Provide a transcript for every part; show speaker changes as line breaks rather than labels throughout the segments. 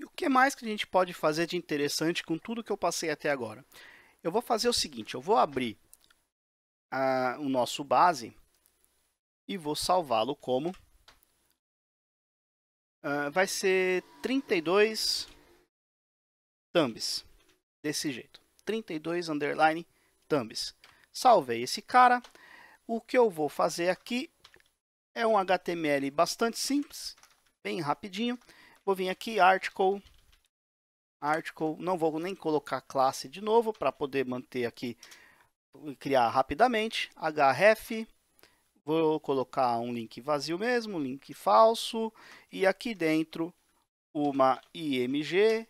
E o que mais que a gente pode fazer de interessante com tudo que eu passei até agora? Eu vou fazer o seguinte, eu vou abrir a, o nosso base e vou salvá-lo como... Uh, vai ser 32 thumbs, desse jeito. 32 underline thumbs. Salvei esse cara. O que eu vou fazer aqui é um HTML bastante simples, bem rapidinho. Vou vir aqui, article, article, não vou nem colocar classe de novo para poder manter aqui, criar rapidamente, href, vou colocar um link vazio mesmo, link falso, e aqui dentro uma img,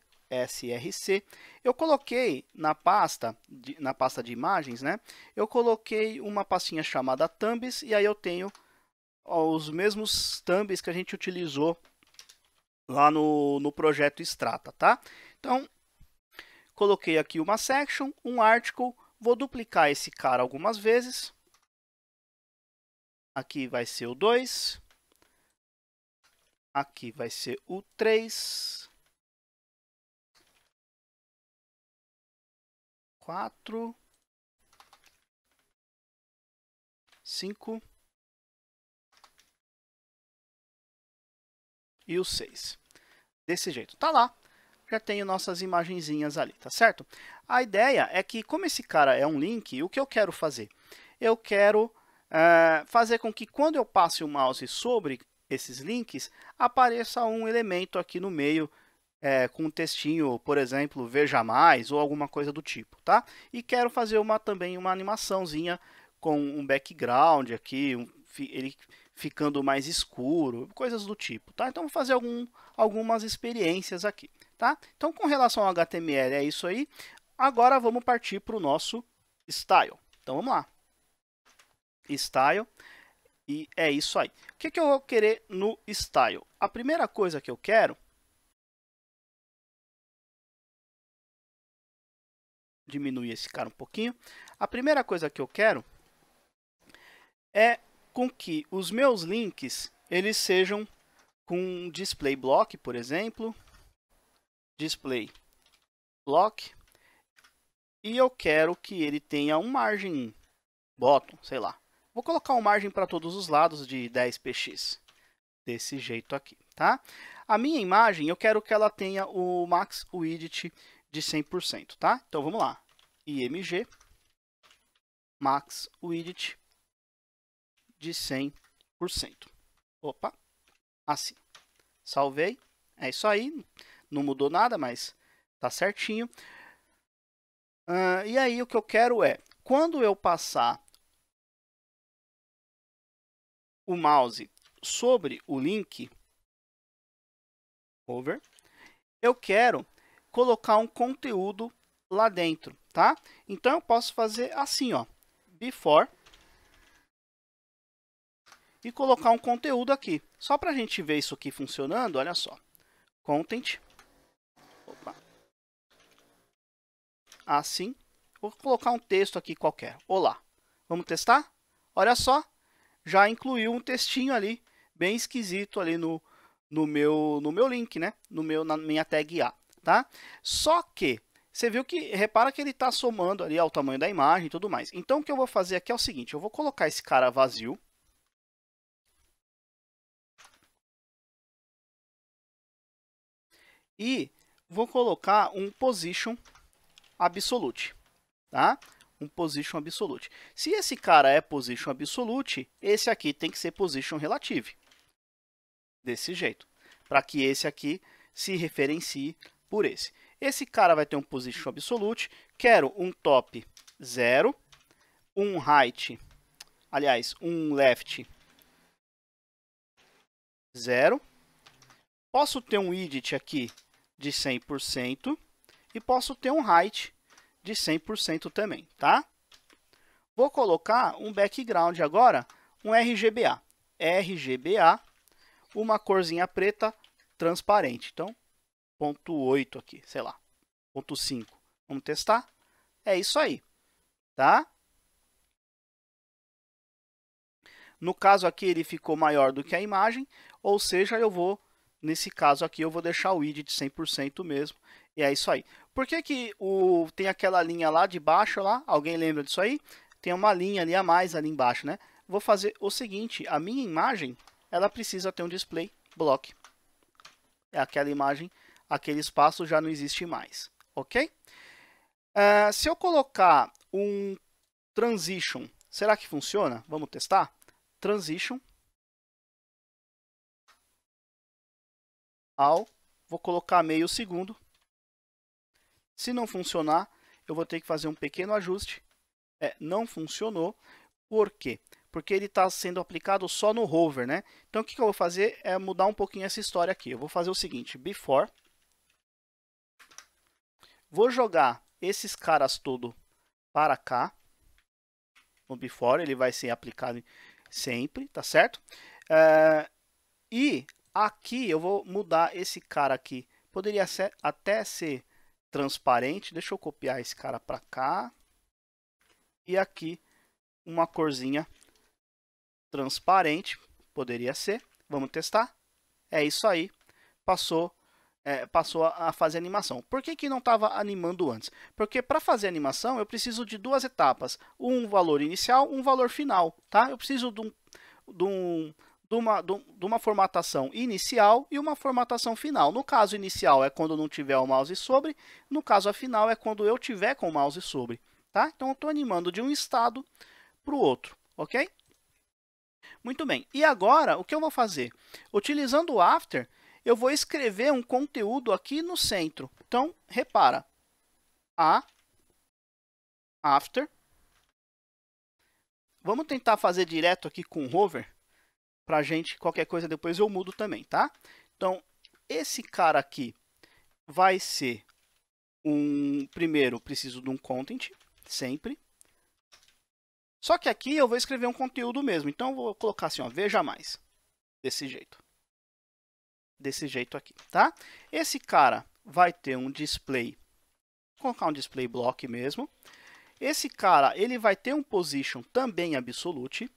src. Eu coloquei na pasta, de, na pasta de imagens, né? Eu coloquei uma pastinha chamada thumbs e aí eu tenho os mesmos thumbs que a gente utilizou lá no, no projeto Strata, tá? Então, coloquei aqui uma section, um article, vou duplicar esse cara algumas vezes. Aqui vai ser o 2. Aqui vai ser o 3. 4. 5. E o 6 desse jeito. Tá lá, já tenho nossas imagenzinhas ali, tá certo? A ideia é que, como esse cara é um link, o que eu quero fazer? Eu quero uh, fazer com que quando eu passe o mouse sobre esses links, apareça um elemento aqui no meio é, com um textinho, por exemplo, veja mais ou alguma coisa do tipo, tá? E quero fazer uma, também uma animaçãozinha com um background aqui, um, ele ficando mais escuro, coisas do tipo, tá? Então vou fazer algum, algumas experiências aqui, tá? Então com relação ao HTML é isso aí. Agora vamos partir para o nosso style. Então vamos lá. Style. E é isso aí. O que, que eu vou querer no style? A primeira coisa que eu quero diminuir esse cara um pouquinho. A primeira coisa que eu quero é com que os meus links eles sejam com display block, por exemplo, display block, e eu quero que ele tenha um margem bottom, sei lá. Vou colocar um margem para todos os lados de 10px, desse jeito aqui, tá? A minha imagem, eu quero que ela tenha o max width de 100%, tá? Então vamos lá, img max width de 100%. Opa, assim. Salvei. É isso aí. Não mudou nada, mas tá certinho. Uh, e aí o que eu quero é, quando eu passar o mouse sobre o link, over, eu quero colocar um conteúdo lá dentro, tá? Então eu posso fazer assim, ó, before e colocar um conteúdo aqui. Só para a gente ver isso aqui funcionando, olha só. Content. Opa. Assim. Vou colocar um texto aqui qualquer. Olá. Vamos testar? Olha só. Já incluiu um textinho ali, bem esquisito ali no, no, meu, no meu link, né? No meu, na minha tag A. Tá? Só que você viu que, repara que ele está somando ali ao tamanho da imagem e tudo mais. Então, o que eu vou fazer aqui é o seguinte, eu vou colocar esse cara vazio, e vou colocar um position absolute, tá? Um position absolute. Se esse cara é position absolute, esse aqui tem que ser position relative. Desse jeito, para que esse aqui se referencie por esse. Esse cara vai ter um position absolute, quero um top 0, um height, aliás, um left 0. Posso ter um edit aqui de 100% e posso ter um height de 100% também, tá? Vou colocar um background agora, um RGBA. RGBA, uma corzinha preta transparente. Então, ponto aqui, sei lá, ponto Vamos testar? É isso aí, tá? No caso aqui, ele ficou maior do que a imagem, ou seja, eu vou Nesse caso aqui eu vou deixar o id de 100% mesmo. E é isso aí. Por que, que o, tem aquela linha lá de baixo lá? Alguém lembra disso aí? Tem uma linha ali a mais ali embaixo, né? Vou fazer o seguinte, a minha imagem, ela precisa ter um display block. É aquela imagem, aquele espaço já não existe mais, ok? Uh, se eu colocar um transition, será que funciona? Vamos testar? Transition, ao, vou colocar meio segundo. Se não funcionar, eu vou ter que fazer um pequeno ajuste. É, não funcionou. Por quê? Porque ele está sendo aplicado só no hover, né? Então, o que, que eu vou fazer é mudar um pouquinho essa história aqui. Eu vou fazer o seguinte, before. Vou jogar esses caras todo para cá. No before, ele vai ser aplicado sempre, tá certo? É, e Aqui eu vou mudar esse cara aqui. Poderia ser, até ser transparente. Deixa eu copiar esse cara para cá. E aqui uma corzinha transparente. Poderia ser. Vamos testar. É isso aí. Passou é, passou a fazer animação. Por que, que não estava animando antes? Porque para fazer animação eu preciso de duas etapas. Um valor inicial, um valor final. Tá? Eu preciso de um, de um de uma, de uma formatação inicial e uma formatação final. No caso inicial é quando não tiver o mouse sobre, no caso a final é quando eu tiver com o mouse sobre. Tá? Então, eu estou animando de um estado para o outro, ok? Muito bem, e agora o que eu vou fazer? Utilizando o after, eu vou escrever um conteúdo aqui no centro. Então, repara, a after. Vamos tentar fazer direto aqui com o hover pra gente. Qualquer coisa depois eu mudo também, tá? Então, esse cara aqui vai ser um... Primeiro, preciso de um content, sempre. Só que aqui eu vou escrever um conteúdo mesmo. Então, eu vou colocar assim, ó, veja mais. Desse jeito. Desse jeito aqui, tá? Esse cara vai ter um display. Vou colocar um display block mesmo. Esse cara, ele vai ter um position também absolute.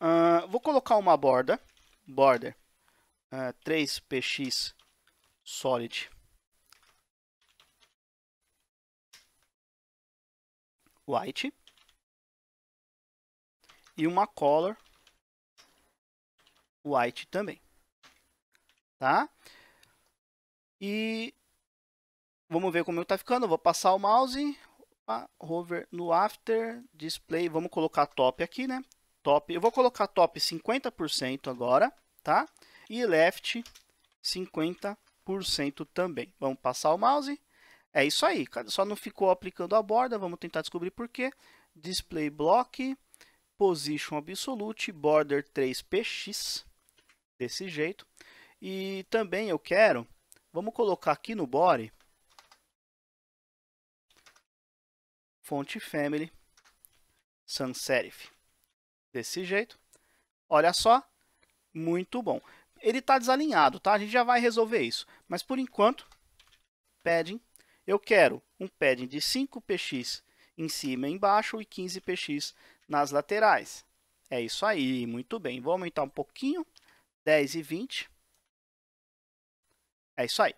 Uh, vou colocar uma borda, border uh, é, 3px solid. White e uma color white também, tá? E vamos ver como está ficando. vou passar o mouse, opa, ah, hover no after display. Vamos colocar top aqui, né? top, eu vou colocar top 50% agora, tá? E left 50% também. Vamos passar o mouse. É isso aí, só não ficou aplicando a borda, vamos tentar descobrir por quê. Display block, position absolute, border 3px, desse jeito. E também eu quero, vamos colocar aqui no body, fonte family, sans serif desse jeito. Olha só, muito bom. Ele está desalinhado, tá? A gente já vai resolver isso. Mas por enquanto, padding, eu quero um padding de 5px em cima e embaixo e 15px nas laterais. É isso aí, muito bem. Vou aumentar um pouquinho, 10 e 20. É isso aí.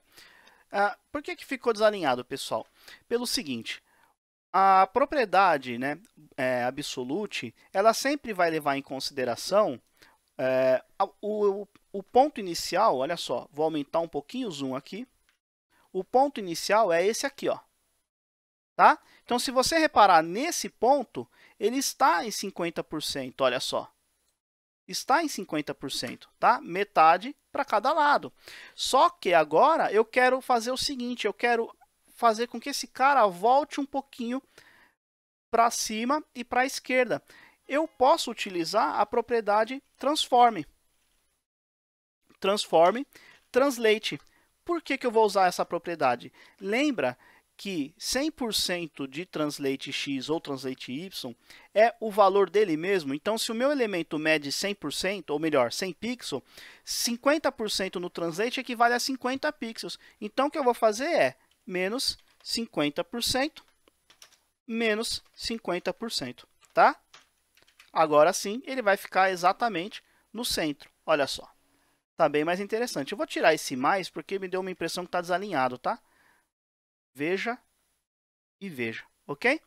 Ah, por que, que ficou desalinhado, pessoal? Pelo seguinte, a propriedade né, é, absolute, ela sempre vai levar em consideração é, o, o ponto inicial, olha só, vou aumentar um pouquinho o zoom aqui. O ponto inicial é esse aqui, ó. Tá? Então, se você reparar nesse ponto, ele está em 50%, olha só. Está em 50%, tá? Metade para cada lado. Só que agora eu quero fazer o seguinte, eu quero fazer com que esse cara volte um pouquinho para cima e para a esquerda. Eu posso utilizar a propriedade transform. Transform, translate. Por que, que eu vou usar essa propriedade? Lembra que 100% de translate x ou translate y é o valor dele mesmo. Então, se o meu elemento mede 100%, ou melhor, 100 pixels, 50% no translate equivale a 50 pixels. Então, o que eu vou fazer é menos 50%, menos 50%, tá? Agora sim, ele vai ficar exatamente no centro, olha só. Tá bem mais interessante. Eu vou tirar esse mais porque me deu uma impressão que está desalinhado, tá? Veja e veja, ok?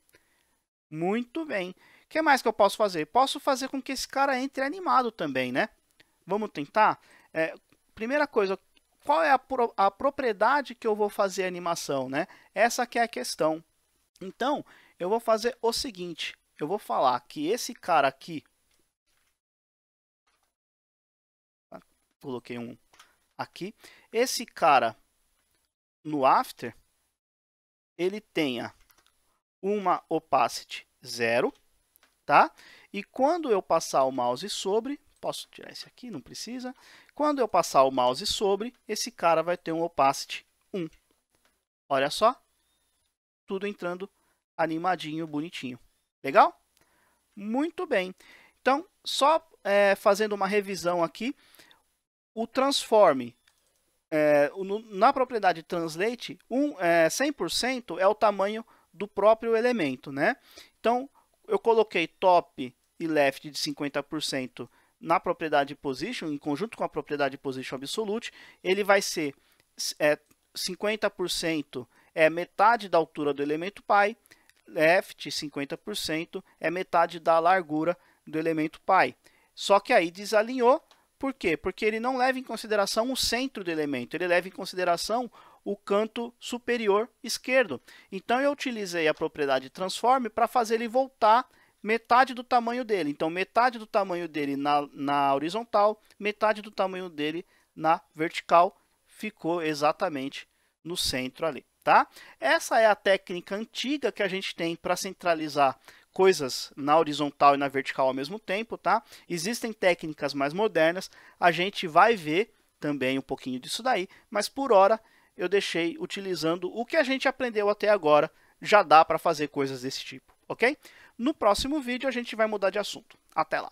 Muito bem. O que mais que eu posso fazer? Posso fazer com que esse cara entre animado também, né? Vamos tentar? É, primeira coisa, qual é a, pro, a propriedade que eu vou fazer a animação, né? Essa que é a questão. Então, eu vou fazer o seguinte, eu vou falar que esse cara aqui, ah, coloquei um aqui, esse cara no after, ele tenha uma opacity zero, tá? E quando eu passar o mouse sobre, Posso tirar esse aqui, não precisa. Quando eu passar o mouse sobre, esse cara vai ter um opacity 1. Olha só, tudo entrando animadinho, bonitinho. Legal? Muito bem. Então, só é, fazendo uma revisão aqui, o transform é, na propriedade translate, um, é, 100% é o tamanho do próprio elemento, né? Então, eu coloquei top e left de 50% na propriedade position, em conjunto com a propriedade position absolute, ele vai ser é, 50% é metade da altura do elemento pai, left 50% é metade da largura do elemento pai. Só que aí desalinhou, por quê? Porque ele não leva em consideração o centro do elemento, ele leva em consideração o canto superior esquerdo. Então, eu utilizei a propriedade transform para fazer ele voltar metade do tamanho dele. Então, metade do tamanho dele na, na horizontal, metade do tamanho dele na vertical, ficou exatamente no centro ali. Tá? Essa é a técnica antiga que a gente tem para centralizar coisas na horizontal e na vertical ao mesmo tempo. Tá? Existem técnicas mais modernas, a gente vai ver também um pouquinho disso daí, mas por hora eu deixei utilizando o que a gente aprendeu até agora, já dá para fazer coisas desse tipo, ok? No próximo vídeo a gente vai mudar de assunto. Até lá!